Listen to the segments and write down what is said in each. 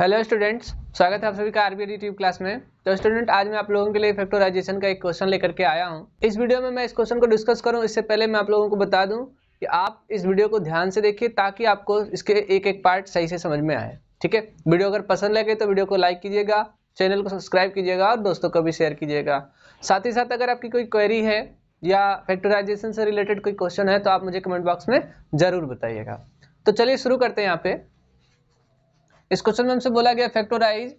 Hello students स्वागत है आप सभी का आरबी यूट्यूब क्लास में तो स्टूडेंट आज मैं आप लोगों के लिए फैक्टराइजेशन का एक क्वेश्चन लेकर के आया हूँ इस वीडियो में मैं इस क्वेश्चन को डिस्कस करूँ इससे पहले मैं आप लोगों को बता दूँ कि आप इस वीडियो को ध्यान से देखिए ताकि आपको इसके एक एक पार्ट सही से समझ में आए ठीक है वीडियो अगर पसंद लगे तो वीडियो को लाइक कीजिएगा चैनल को सब्सक्राइब कीजिएगा और दोस्तों को भी शेयर कीजिएगा साथ ही साथ अगर आपकी कोई क्वेरी है या फैक्टराइजेशन से रिलेटेड कोई क्वेश्चन है तो आप मुझे कमेंट बॉक्स में ज़रूर बताइएगा तो चलिए शुरू करते हैं यहाँ पे इस क्वेश्चन में हमसे बोला गया factorise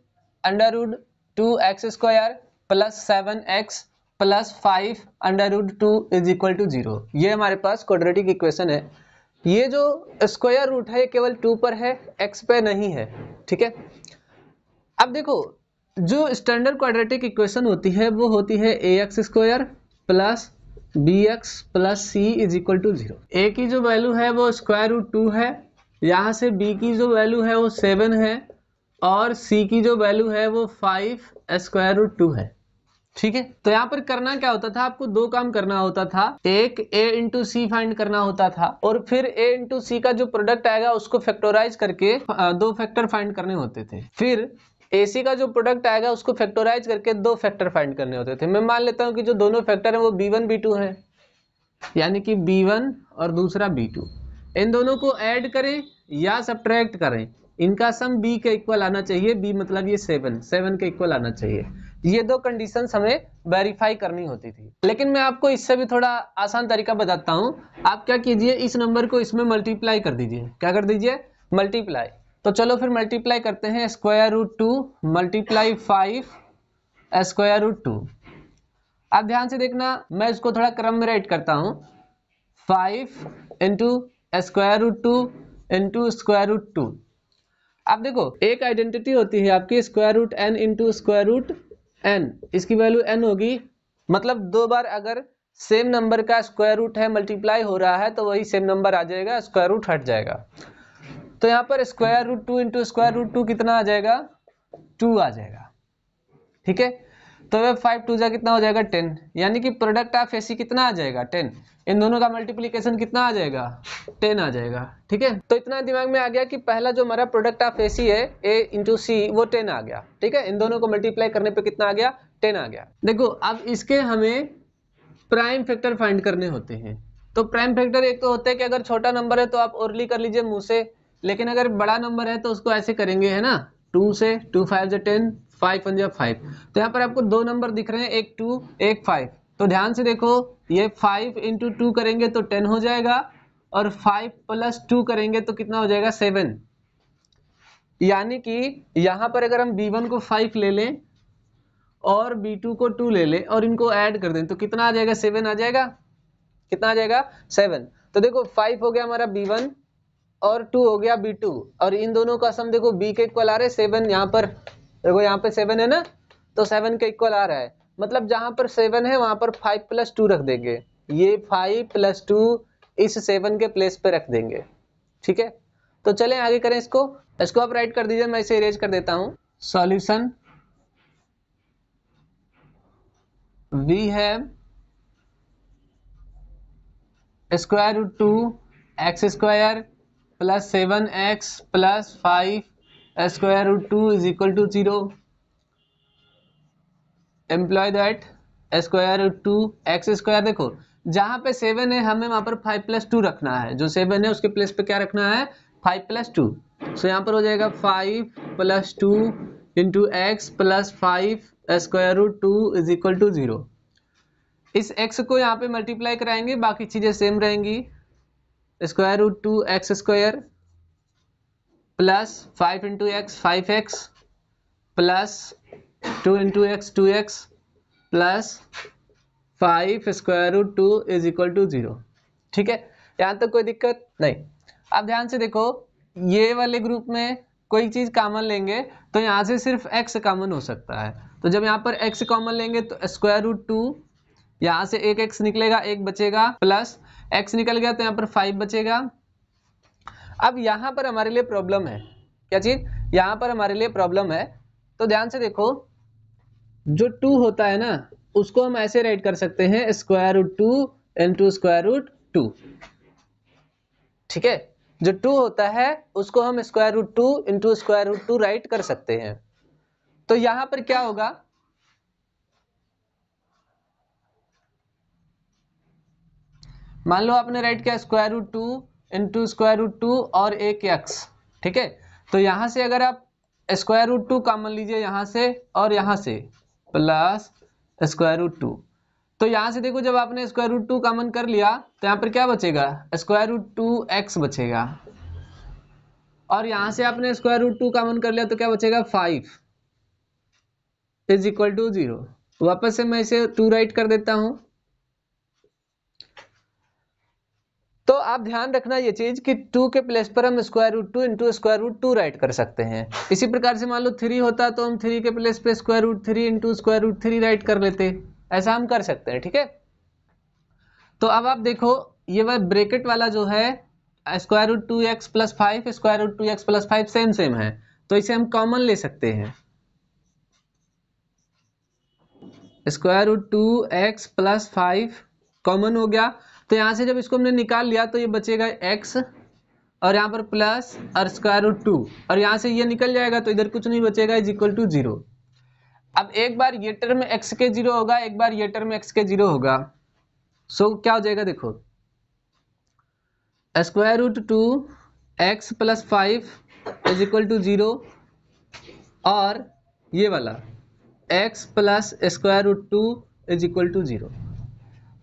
under root two x square plus seven x plus five under root two is equal to zero ये हमारे पास क्वाड्रेटिक इक्वेशन है ये जो स्क्वायर रूट है ये केवल टू पर है एक्स पे नहीं है ठीक है अब देखो जो स्टैंडर्ड क्वाड्रेटिक इक्वेशन होती है वो होती है a x square plus b x plus c is equal to zero a की जो वैल्यू है वो स्क्वायर रूट टू है यहाँ से बी की जो वैल्यू है वो सेवन है और सी की जो वैल्यू है वो फाइव स्क्वायर रूट टू है ठीक है तो यहाँ पर करना क्या होता था आपको दो काम करना होता था एक ए इंटू सी फाइंड करना होता था और फिर ए इंटू सी का जो प्रोडक्ट आएगा उसको फैक्टोराइज करके दो फैक्टर फाइंड करने होते थे फिर ए सी का जो प्रोडक्ट आएगा उसको फैक्टोराइज करके दो फैक्टर फाइंड करने होते थे मैं मान लेता हूँ कि जो दोनों फैक्टर हैं वो बी वन बी टू है यानी कि बी वन और दूसरा बी टू इन दोनों को ऐड करें या सब्ट्रैक्ट करें इनका सम b के इक्वल आना चाहिए b मतलब ये सेवन सेवन के इक्वल आना चाहिए ये दो कंडीशन हमें वेरीफाई करनी होती थी लेकिन मैं आपको इससे भी थोड़ा आसान तरीका बताता हूँ आप क्या कीजिए इस नंबर को इसमें मल्टीप्लाई कर दीजिए क्या कर दीजिए मल्टीप्लाई तो चलो फिर मल्टीप्लाई करते हैं square root two multiply five square root two आप ध्यान से देखना मैं इसको थोड़ा क्रम में राइट करता हूँ five into square root two into square root two आप देखो एक आइडेंटिटी होती है आपकी square root n into square root n इसकी वैल्यू एन होगी मतलब दो बार अगर सेम नंबर का स्क्वायर रूट है मल्टीप्लाई हो रहा है तो वही सेम नंबर आ जाएगा स्क्वायर रूट हट जाएगा तो यहाँ पर square root two into square root two कितना आ जाएगा टू आ जाएगा ठीक है तो वह फाइव टू जा कितना हो जाएगा टेन यानी कि प्रोडक्ट ऑफ ए कितना आ जाएगा टेन इन दोनों का मल्टीप्लीकेशन कितना आ जाएगा टेन आ जाएगा ठीक है तो इतना दिमाग में आ गया कि पहला जो हमारा प्रोडक्ट ऑफ एसी है ए इंटू सी वो टेन आ गया ठीक है इन दोनों को मल्टीप्लाई करने पर कितना आ गया टेन आ गया देखो अब इसके हमें प्राइम फैक्टर फाइंड करने होते हैं तो प्राइम फैक्टर एक तो होता है कि अगर छोटा नंबर है तो आप ओरली कर लीजिए मुँह से लेकिन अगर बड़ा नंबर है तो उसको ऐसे करेंगे है ना टू से टू फाइव जो टेन फाइव पंजा फाइव तो यहाँ पर आपको दो नंबर दिख रहे हैं एक टू एक फाइव तो ध्यान से देखो ये फाइव इंटू टू करेंगे तो टेन हो जाएगा और फाइव प्लस टू करेंगे तो कितना हो जाएगा सेवन यानी कि यहाँ पर अगर हम बी वन को फाइव ले लें और बी टू को टू ले लें और इनको ऐड कर दें तो कितना आ जाएगा सेवन आ जाएगा कितना आ जाएगा सेवन तो देखो फाइव हो गया हमारा बी वन और टू हो गया बी टू और इन दोनों का सम देखो बी के इक्वल आ रहे सेवन यहाँ पर देखो यहाँ पे सेवन है ना तो सेवन के इक्वल आ रहा है मतलब जहां पर सेवन है वहां पर फाइव प्लस टू रख देंगे ये फाइव प्लस टू इस सेवन के प्लेस पे रख देंगे ठीक है तो चलें आगे करें इसको इसको आप राइट कर दीजिए मैं इसे इरेज कर देता हूं सॉल्यूशन वी है square root two x square plus seven x plus five square root two is equal to zero employ that square root two x square देखो जहां पे सेवन है हमें वहां पर फाइव प्लस टू रखना है जो सेवन है उसके प्लेस पे क्या रखना है फाइव प्लस टू सो यहाँ पर हो जाएगा five plus two into x plus five square root two is equal to zero इस एक्स को यहाँ पे मल्टीप्लाई कराएंगे बाकी चीज़ें सेम रहेंगी square root two x square plus five into x five x plus two into x two x plus five square root two is equal to zero ठीक है यहाँ तक तो कोई दिक्कत नहीं अब ध्यान से देखो ये वाले ग्रुप में कोई चीज़ कॉमन लेंगे तो यहाँ से सिर्फ x कॉमन हो सकता है तो जब यहाँ पर x कॉमन लेंगे तो स्क्वायर रूट टू यहाँ से एक x निकलेगा एक बचेगा प्लस x निकल गया तो यहाँ पर फाइव बचेगा अब यहां पर हमारे लिए प्रॉब्लम है क्या चीज यहां पर हमारे लिए प्रॉब्लम है तो ध्यान से देखो जो टू होता है ना उसको हम ऐसे राइट कर सकते हैं square root two into square root two ठीक है जो टू होता है उसको हम square root two into square root two write कर सकते हैं तो यहां पर क्या होगा मान लो आपने राइट किया square root two into square root two और एक एक्स ठीक है तो यहाँ से अगर आप स्क्वायर रूट टू कॉमन लीजिए यहाँ से और यहाँ से प्लस स्क्वायर रूट टू तो यहाँ से देखो जब आपने स्क्वायर रूट टू कामन कर लिया तो यहाँ पर क्या बचेगा स्क्वायर रूट टू एक्स बचेगा और यहाँ से आपने स्क्वायर रूट टू कामन कर लिया तो क्या बचेगा five is equal to zero वापस से मैं इसे टू राइट कर देता हूँ आप ध्यान रखना ये चीज कि टू के प्लेस पर हम square root two into square root two write कर सकते हैं इसी प्रकार से मान लो थ्री होता तो हम थ्री के प्लेस पे square root three into square root three write कर लेते ऐसा हम कर सकते हैं ठीक है थीके? तो अब आप देखो ये वह ब्रेकेट वाला जो है square root two x plus five square root two x plus five same same है तो इसे हम कॉमन ले सकते हैं square root two x plus five common हो गया तो यहाँ से जब इसको हमने निकाल लिया तो ये बचेगा एक्स और यहाँ पर प्लस और स्क्वायर रूट टू और यहाँ से ये निकल जाएगा तो इधर कुछ नहीं बचेगा इज इक्वल टू जीरो अब एक बार ये टर्म एक्स के जीरो होगा एक बार ये टर्म एक्स के जीरो होगा सो so, क्या हो जाएगा देखो square root two x plus five is equal to zero और ये वाला x plus square root two is equal to zero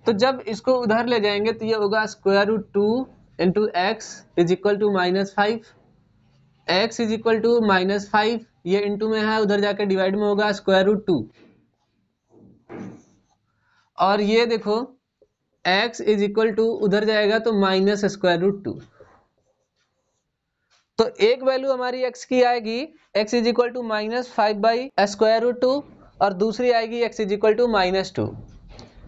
तो जब इसको उधर ले जाएंगे तो ये होगा square root two into x is equal to minus five x is equal to minus five ये इंटू में है उधर जाके डिवाइड में होगा स्क्वायर रूट टू और ये देखो x इज इक्वल टू उधर जाएगा तो माइनस स्क्वायर रूट टू तो एक वैल्यू हमारी x की आएगी x is equal to minus five by square root two और दूसरी आएगी x is equal to minus two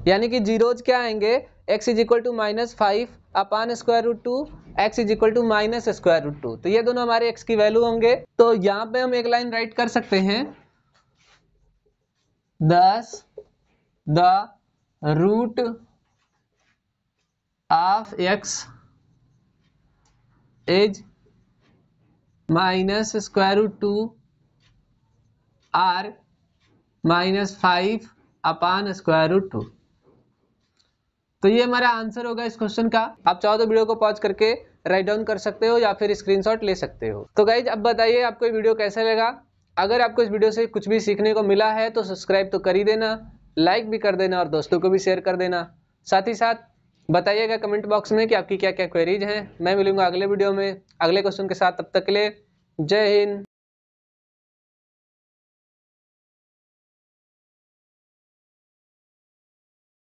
यानी कि जीरोज क्या आएंगे x is equal to minus five upon square root two x is equal to minus square root two तो ये दोनों हमारे x की वैल्यू होंगे तो यहां पे हम एक लाइन राइट कर सकते हैं this the root of x is minus square root two or minus five upon square root two तो ये हमारा आंसर होगा इस क्वेश्चन का आप चाहो तो वीडियो को पॉज करके राइट डाउन कर सकते हो या फिर स्क्रीनशॉट ले सकते हो तो गाइज अब बताइए आपको वीडियो कैसा लगा अगर आपको इस वीडियो से कुछ भी सीखने को मिला है तो सब्सक्राइब तो कर ही देना लाइक भी कर देना और दोस्तों को भी शेयर कर देना साथ ही साथ बताइएगा कमेंट बॉक्स में कि आपकी क्या क्या क्वेरीज हैं मैं मिलूंगा अगले वीडियो में अगले क्वेश्चन के साथ तब तक के लिए जय हिंद